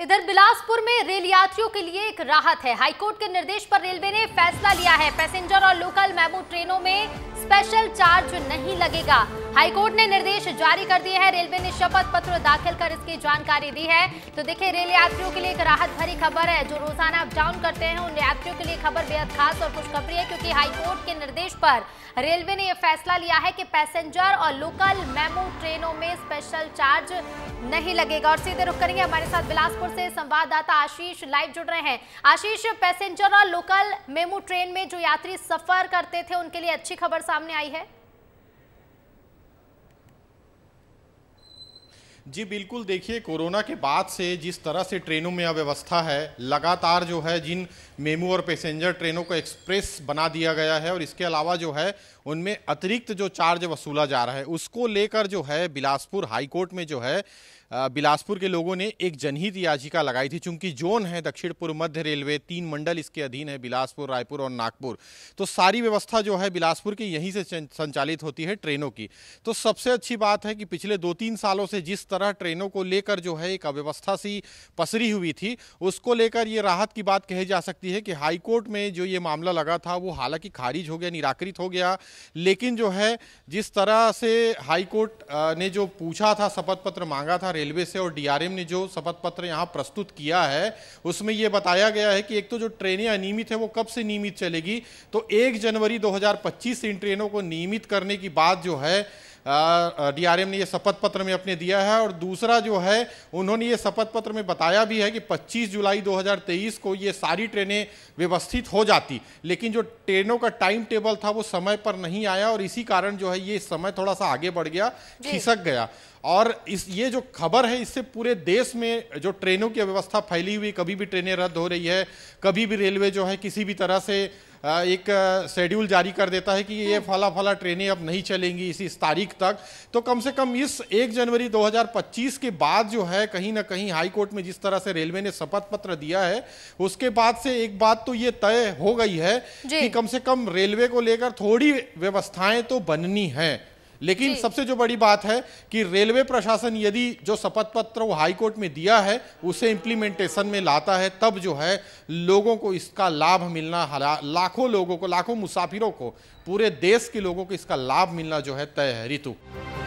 इधर बिलासपुर में रेल यात्रियों के लिए एक राहत है हाईकोर्ट के निर्देश पर रेलवे ने फैसला लिया है पैसेंजर और लोकल मेमू ट्रेनों में स्पेशल चार्ज नहीं लगेगा हाईकोर्ट ने निर्देश जारी कर दिए हैं रेलवे ने शपथ पत्र दाखिल कर इसकी जानकारी दी है तो देखिए रेल यात्रियों के लिए एक राहत भरी खबर है जो रोजाना डाउन करते हैं उन यात्रियों के लिए खबर बेहद खास और खुशखबरी है क्योंकि हाईकोर्ट के निर्देश पर रेलवे ने यह फैसला लिया है कि पैसेंजर और लोकल मेमो ट्रेनों में स्पेशल चार्ज नहीं लगेगा और सीधे रुख करेंगे हमारे साथ बिलासपुर से संवाददाता आशीष लाइव जुड़ रहे हैं आशीष पैसेंजर और लोकल मेमो ट्रेन में जो यात्री सफर करते थे उनके लिए अच्छी खबर सामने सामने आई है जी बिल्कुल देखिए कोरोना के बाद से जिस तरह से ट्रेनों में अव्यवस्था है लगातार जो है जिन मेमू और पैसेंजर ट्रेनों को एक्सप्रेस बना दिया गया है और इसके अलावा जो है उनमें अतिरिक्त जो चार्ज वसूला जा रहा है उसको लेकर जो है बिलासपुर हाईकोर्ट में जो है बिलासपुर के लोगों ने एक जनहित याचिका लगाई थी चूंकि जोन है दक्षिण पूर्व मध्य रेलवे तीन मंडल इसके अधीन है बिलासपुर रायपुर और नागपुर तो सारी व्यवस्था जो है बिलासपुर की यहीं से संचालित होती है ट्रेनों की तो सबसे अच्छी बात है कि पिछले दो तीन सालों से जिस तरह ट्रेनों को लेकर जो है एक अव्यवस्था सी पसरी हुई थी उसको लेकर ये राहत की बात कही जा सकती है कि हाईकोर्ट में जो ये मामला लगा था वो हालांकि खारिज हो गया निराकृत हो गया लेकिन जो है जिस तरह से हाईकोर्ट ने जो पूछा था शपथ पत्र मांगा था रेलवे से और डीआरएम ने जो शपथ पत्र यहाँ प्रस्तुत किया है उसमें यह बताया गया है कि एक तो जो ट्रेनें अनियमित है वो कब से नियमित चलेगी तो एक जनवरी 2025 से इन ट्रेनों को नियमित करने की बात जो है डीआरएम ने ये शपथ पत्र में अपने दिया है और दूसरा जो है उन्होंने ये शपथ पत्र में बताया भी है कि 25 जुलाई 2023 को ये सारी ट्रेनें व्यवस्थित हो जाती लेकिन जो ट्रेनों का टाइम टेबल था वो समय पर नहीं आया और इसी कारण जो है ये समय थोड़ा सा आगे बढ़ गया खिसक गया और इस ये जो खबर है इससे पूरे देश में जो ट्रेनों की व्यवस्था फैली हुई कभी भी ट्रेनें रद्द हो रही है कभी भी रेलवे जो है किसी भी तरह से एक शेड्यूल जारी कर देता है कि ये हाँ। फला फला ट्रेनें अब नहीं चलेंगी इसी तारीख तक तो कम से कम इस एक जनवरी 2025 के बाद जो है कहीं ना कहीं हाई कोर्ट में जिस तरह से रेलवे ने शपथ पत्र दिया है उसके बाद से एक बात तो ये तय हो गई है कि कम से कम रेलवे को लेकर थोड़ी व्यवस्थाएं तो बननी है लेकिन सबसे जो बड़ी बात है कि रेलवे प्रशासन यदि जो शपथ पत्र वो हाईकोर्ट में दिया है उसे इम्प्लीमेंटेशन में लाता है तब जो है लोगों को इसका लाभ मिलना लाखों लोगों को लाखों मुसाफिरों को पूरे देश के लोगों को इसका लाभ मिलना जो है तय है ऋतु